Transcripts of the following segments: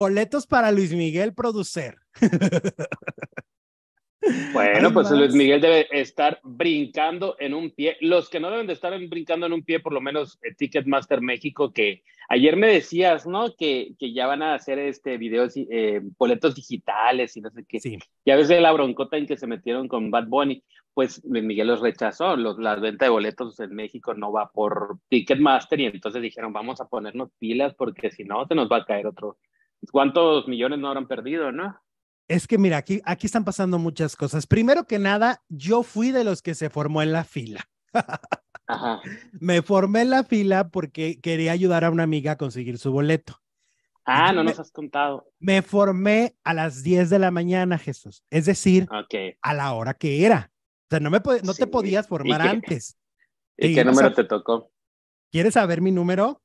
Boletos para Luis Miguel Producer. Bueno, pues Luis Miguel debe estar brincando en un pie. Los que no deben de estar brincando en un pie, por lo menos eh, Ticketmaster México, que ayer me decías, ¿no? Que, que ya van a hacer este video eh, boletos digitales y no sé qué. Sí. a veces la broncota en que se metieron con Bad Bunny, pues Luis Miguel los rechazó. la venta de boletos en México no va por Ticketmaster y entonces dijeron, vamos a ponernos pilas porque si no, se nos va a caer otro ¿Cuántos millones no habrán perdido, no? Es que mira, aquí, aquí están pasando muchas cosas. Primero que nada, yo fui de los que se formó en la fila. Me formé en la fila porque quería ayudar a una amiga a conseguir su boleto. Ah, no nos has contado. Me formé a las 10 de la mañana, Jesús. Es decir, a la hora que era. O sea, no, me no te podías formar antes. ¿Y qué número te tocó? ¿Quieres saber mi número?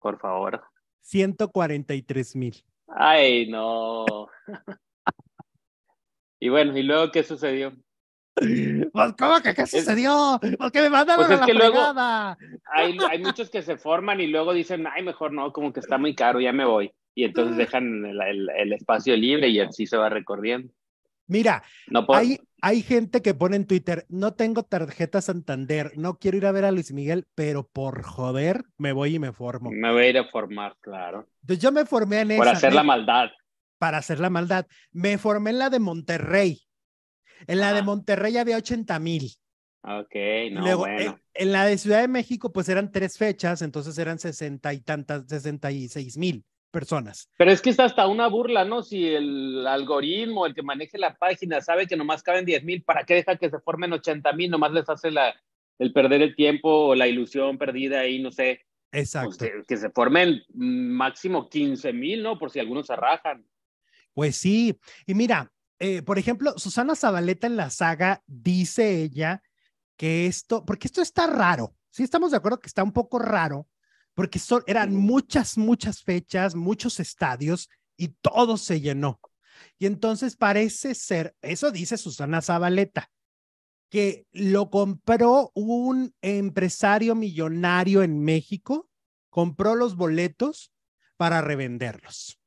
Por favor. 143 mil. Ay, no. y bueno, ¿y luego qué sucedió? Pues, ¿Cómo que qué sucedió? Porque pues, me mandaron pues a la que hay, muchos que se forman y luego dicen, ay, mejor no, como que está muy caro, ya me voy. Y entonces ah. dejan el espacio libre y así se va recorriendo. Mira, hay, gente que pone en Twitter, no tengo tarjeta Santander, no quiero ir a ver a Luis Miguel, pero por joder me voy y me formo. Me voy a ir a formar, claro. Entonces yo me formé en eso. Para hacer la maldad. Para hacer la maldad. Me formé en la de Monterrey. En la de ah. Monterrey había 80 mil. Ok, no, eh, bueno. En, en, la de Ciudad de México, pues eran tres fechas, entonces eran 60 y tantas, 66 mil personas. Pero es que es hasta una burla, ¿no? Si el algoritmo, el que maneje la página, sabe que nomás caben 10 mil, ¿para qué deja que se formen 80 mil? Nomás les hace el perder el tiempo o la ilusión perdida ahí, no sé. Pues Exacto. que, se formen máximo 15 mil, ¿no? Por si algunos se rajan. Pues sí. Y mira, eh, por ejemplo, Susana Zabaleta en la saga dice ella que esto, porque esto está raro. Sí, estamos de acuerdo que está un poco raro porque eran muchas, muchas fechas, muchos estadios y todo se llenó. Y entonces parece ser, eso dice Susana Zabaleta, que lo compró un empresario millonario en México, compró los boletos para revenderlos.